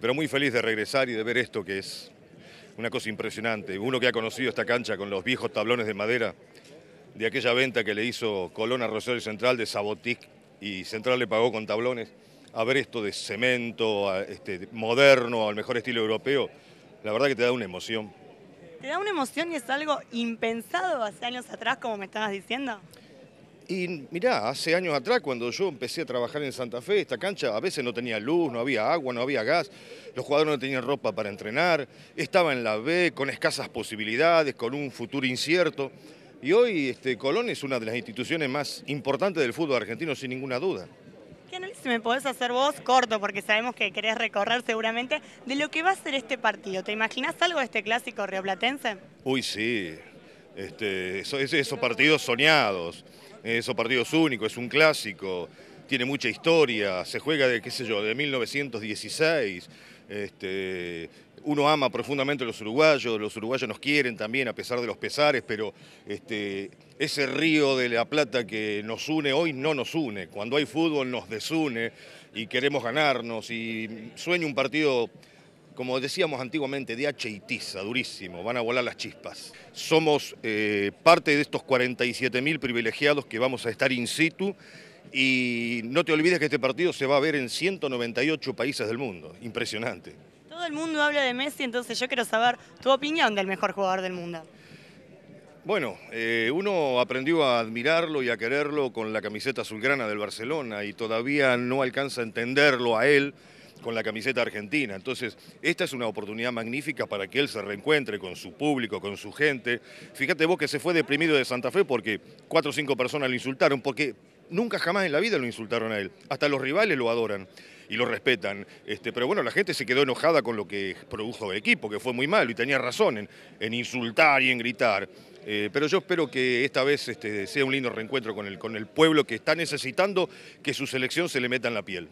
Pero muy feliz de regresar y de ver esto que es una cosa impresionante. Uno que ha conocido esta cancha con los viejos tablones de madera de aquella venta que le hizo Colón a Rosario Central de Sabotic y Central le pagó con tablones, a ver esto de cemento este, moderno, al mejor estilo europeo, la verdad que te da una emoción. Te da una emoción y es algo impensado hace años atrás, como me estabas diciendo. Y mirá, hace años atrás, cuando yo empecé a trabajar en Santa Fe, esta cancha a veces no tenía luz, no había agua, no había gas, los jugadores no tenían ropa para entrenar, estaba en la B con escasas posibilidades, con un futuro incierto. Y hoy este, Colón es una de las instituciones más importantes del fútbol argentino, sin ninguna duda. ¿Qué análisis me podés hacer vos, corto, porque sabemos que querés recorrer seguramente, de lo que va a ser este partido? ¿Te imaginas algo de este clásico rioplatense? Uy, sí. Este, esos partidos soñados esos partidos únicos, es un clásico, tiene mucha historia, se juega de, qué sé yo, de 1916. Este, uno ama profundamente a los uruguayos, los uruguayos nos quieren también a pesar de los pesares, pero este, ese río de la plata que nos une hoy no nos une. Cuando hay fútbol nos desune y queremos ganarnos y sueño un partido como decíamos antiguamente, de hacha y tiza, durísimo, van a volar las chispas. Somos eh, parte de estos 47.000 privilegiados que vamos a estar in situ y no te olvides que este partido se va a ver en 198 países del mundo, impresionante. Todo el mundo habla de Messi, entonces yo quiero saber tu opinión del mejor jugador del mundo. Bueno, eh, uno aprendió a admirarlo y a quererlo con la camiseta azulgrana del Barcelona y todavía no alcanza a entenderlo a él con la camiseta argentina. Entonces, esta es una oportunidad magnífica para que él se reencuentre con su público, con su gente. Fíjate vos que se fue deprimido de Santa Fe porque cuatro o cinco personas lo insultaron, porque nunca jamás en la vida lo insultaron a él. Hasta los rivales lo adoran y lo respetan. Este, pero bueno, la gente se quedó enojada con lo que produjo el equipo, que fue muy malo y tenía razón en, insultar y en gritar. Eh, pero yo espero que esta vez este, sea un lindo reencuentro con el, con el pueblo que está necesitando que su selección se le meta en la piel.